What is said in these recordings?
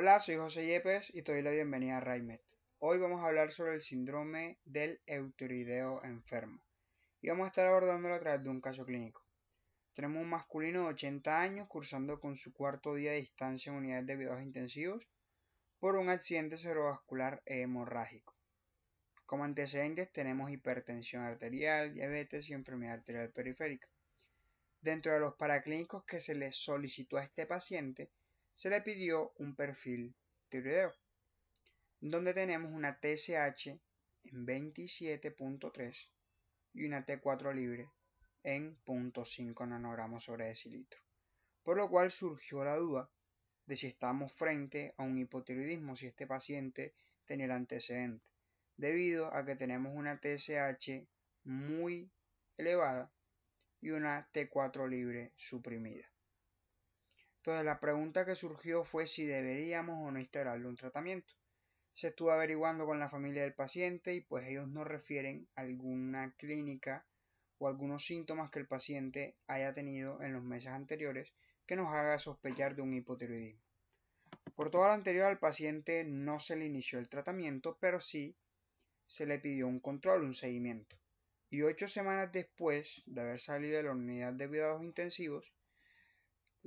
Hola, soy José Yepes y te doy la bienvenida a Raimet. Hoy vamos a hablar sobre el síndrome del euteroideo enfermo y vamos a estar abordándolo a través de un caso clínico. Tenemos un masculino de 80 años cursando con su cuarto día de distancia en unidades de cuidados intensivos por un accidente cerebrovascular hemorrágico. Como antecedentes tenemos hipertensión arterial, diabetes y enfermedad arterial periférica. Dentro de los paraclínicos que se le solicitó a este paciente, se le pidió un perfil tiroideo, donde tenemos una TSH en 27.3 y una T4 libre en 0.5 nanogramos sobre decilitro. Por lo cual surgió la duda de si estamos frente a un hipotiroidismo, si este paciente tenía el antecedente, debido a que tenemos una TSH muy elevada y una T4 libre suprimida. Entonces la pregunta que surgió fue si deberíamos o no instalarle un tratamiento. Se estuvo averiguando con la familia del paciente y pues ellos no refieren alguna clínica o algunos síntomas que el paciente haya tenido en los meses anteriores que nos haga sospechar de un hipotiroidismo. Por todo lo anterior al paciente no se le inició el tratamiento, pero sí se le pidió un control, un seguimiento. Y ocho semanas después de haber salido de la unidad de cuidados intensivos,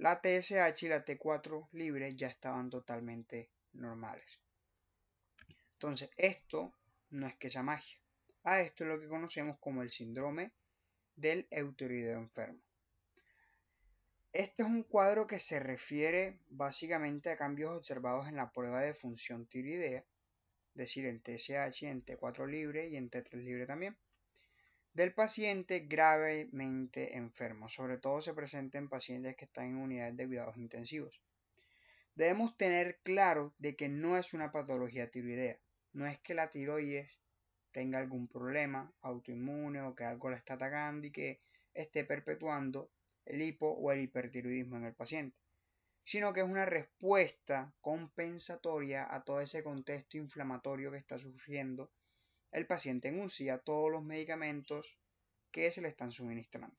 la TSH y la T4 libre ya estaban totalmente normales. Entonces, esto no es que sea magia. A ah, esto es lo que conocemos como el síndrome del euteroideo enfermo. Este es un cuadro que se refiere básicamente a cambios observados en la prueba de función tiroidea, es decir, en TSH, en T4 libre y en T3 libre también del paciente gravemente enfermo. Sobre todo se presenta en pacientes que están en unidades de cuidados intensivos. Debemos tener claro de que no es una patología tiroidea. No es que la tiroides tenga algún problema autoinmune o que algo la está atacando y que esté perpetuando el hipo o el hipertiroidismo en el paciente, sino que es una respuesta compensatoria a todo ese contexto inflamatorio que está sufriendo el paciente a todos los medicamentos que se le están suministrando.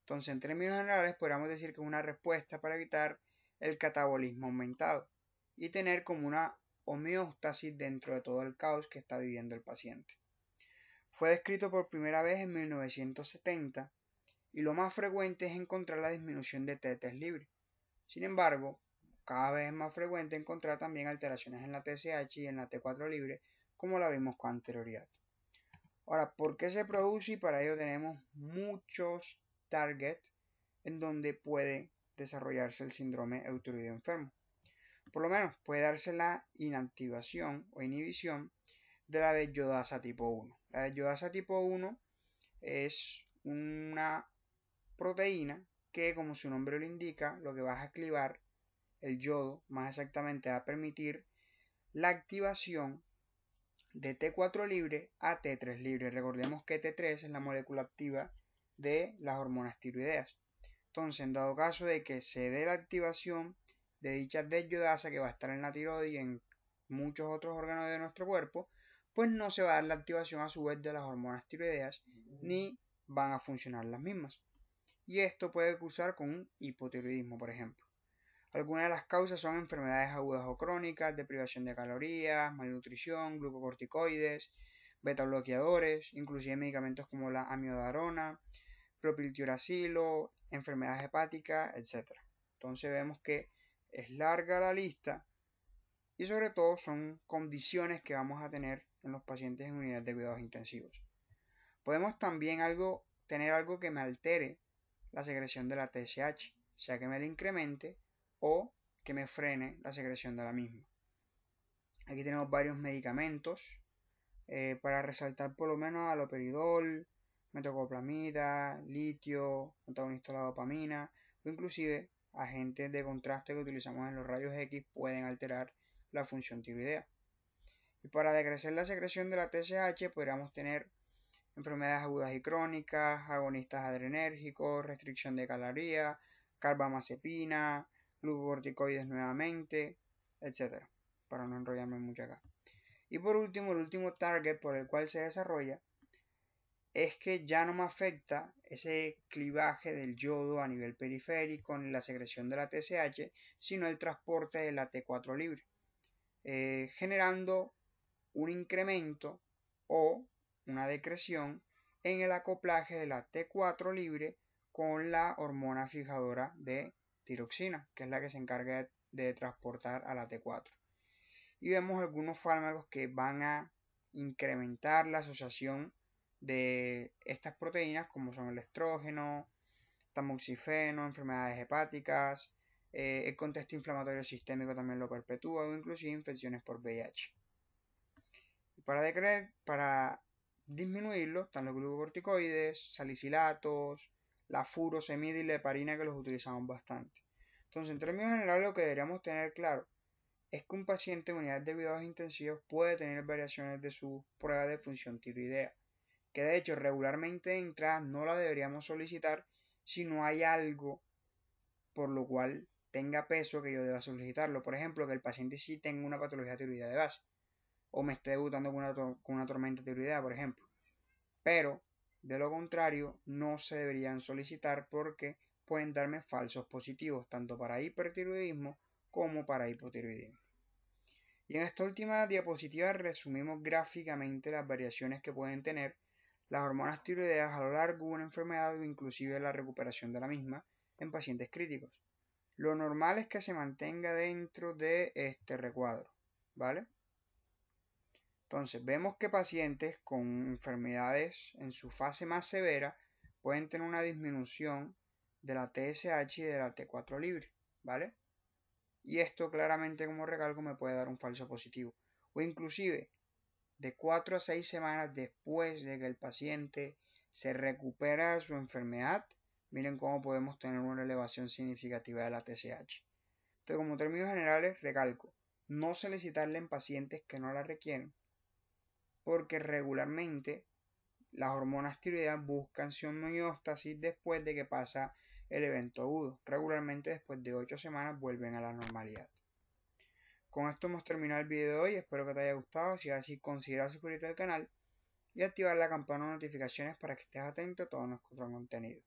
Entonces, en términos generales, podríamos decir que es una respuesta para evitar el catabolismo aumentado y tener como una homeostasis dentro de todo el caos que está viviendo el paciente. Fue descrito por primera vez en 1970 y lo más frecuente es encontrar la disminución de TTS libre. Sin embargo, cada vez es más frecuente encontrar también alteraciones en la TSH y en la T4 libre como la vimos con anterioridad. Ahora, ¿por qué se produce? Y para ello tenemos muchos targets en donde puede desarrollarse el síndrome eutiroideo enfermo. Por lo menos puede darse la inactivación o inhibición de la de yodasa tipo 1. La de yodasa tipo 1 es una proteína que, como su nombre lo indica, lo que va a activar el yodo, más exactamente va a permitir la activación de T4 libre a T3 libre. Recordemos que T3 es la molécula activa de las hormonas tiroideas. Entonces, en dado caso de que se dé la activación de dicha desyodasa que va a estar en la tiroides y en muchos otros órganos de nuestro cuerpo, pues no se va a dar la activación a su vez de las hormonas tiroideas ni van a funcionar las mismas. Y esto puede cursar con un hipotiroidismo, por ejemplo. Algunas de las causas son enfermedades agudas o crónicas, deprivación de calorías, malnutrición, glucocorticoides, beta bloqueadores, inclusive medicamentos como la amiodarona, propiltiuracilo, enfermedades hepáticas, etc. Entonces vemos que es larga la lista y sobre todo son condiciones que vamos a tener en los pacientes en unidades de cuidados intensivos. Podemos también algo, tener algo que me altere la secreción de la TSH, sea que me la incremente o que me frene la secreción de la misma. Aquí tenemos varios medicamentos eh, para resaltar por lo menos aloperidol, metocoplamida, litio, antagonista de la dopamina o inclusive agentes de contraste que utilizamos en los rayos X pueden alterar la función tiroidea. Y para decrecer la secreción de la TSH podríamos tener enfermedades agudas y crónicas, agonistas adrenérgicos, restricción de caloría, carbamazepina, glucocorticoides nuevamente, etc. Para no enrollarme mucho acá. Y por último, el último target por el cual se desarrolla es que ya no me afecta ese clivaje del yodo a nivel periférico en la secreción de la TSH, sino el transporte de la T4 libre, eh, generando un incremento o una decreción en el acoplaje de la T4 libre con la hormona fijadora de tiroxina, que es la que se encarga de transportar a la T4. Y vemos algunos fármacos que van a incrementar la asociación de estas proteínas, como son el estrógeno, tamoxifeno, enfermedades hepáticas, eh, el contexto inflamatorio sistémico también lo perpetúa o inclusive infecciones por VIH. Para, decreer, para disminuirlo están los glucocorticoides, salicilatos, la furosemida y la que los utilizamos bastante. Entonces, en términos generales, lo que deberíamos tener claro es que un paciente en unidad de cuidados intensivos puede tener variaciones de su prueba de función tiroidea, que de hecho regularmente de entrada no la deberíamos solicitar si no hay algo por lo cual tenga peso que yo deba solicitarlo. Por ejemplo, que el paciente sí tenga una patología tiroidea de base o me esté debutando con una tormenta tiroidea, por ejemplo. Pero de lo contrario, no se deberían solicitar porque pueden darme falsos positivos tanto para hipertiroidismo como para hipotiroidismo. Y en esta última diapositiva resumimos gráficamente las variaciones que pueden tener las hormonas tiroideas a lo largo de una enfermedad o inclusive la recuperación de la misma en pacientes críticos. Lo normal es que se mantenga dentro de este recuadro, ¿vale? Entonces, vemos que pacientes con enfermedades en su fase más severa pueden tener una disminución de la TSH y de la T4 libre, ¿vale? Y esto claramente como recalco me puede dar un falso positivo. O inclusive de 4 a 6 semanas después de que el paciente se recupera de su enfermedad, miren cómo podemos tener una elevación significativa de la TSH. Entonces como términos generales recalco, no solicitarle en pacientes que no la requieren, porque regularmente las hormonas tiroideas buscan su homeostasis después de que pasa el evento agudo. Regularmente después de 8 semanas vuelven a la normalidad. Con esto hemos terminado el video de hoy, espero que te haya gustado, si es así considera suscribirte al canal y activar la campana de notificaciones para que estés atento a todo nuestro contenido.